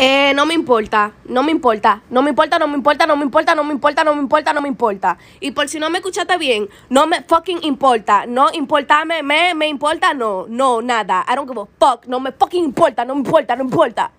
Eh, no me importa, no me importa, no me importa, no me importa, no me importa, no me importa, no me importa, no me importa. Y por si no me escuchaste bien, no me fucking importa, no importa me, me importa, no, no, nada. I don't give a fuck, no me fucking importa, no me importa, no importa.